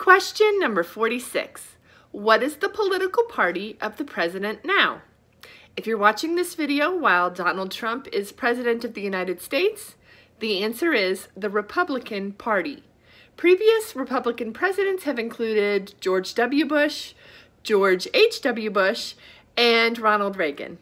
Question number 46. What is the political party of the president now? If you're watching this video while Donald Trump is president of the United States, the answer is the Republican Party. Previous Republican presidents have included George W. Bush, George H.W. Bush, and Ronald Reagan.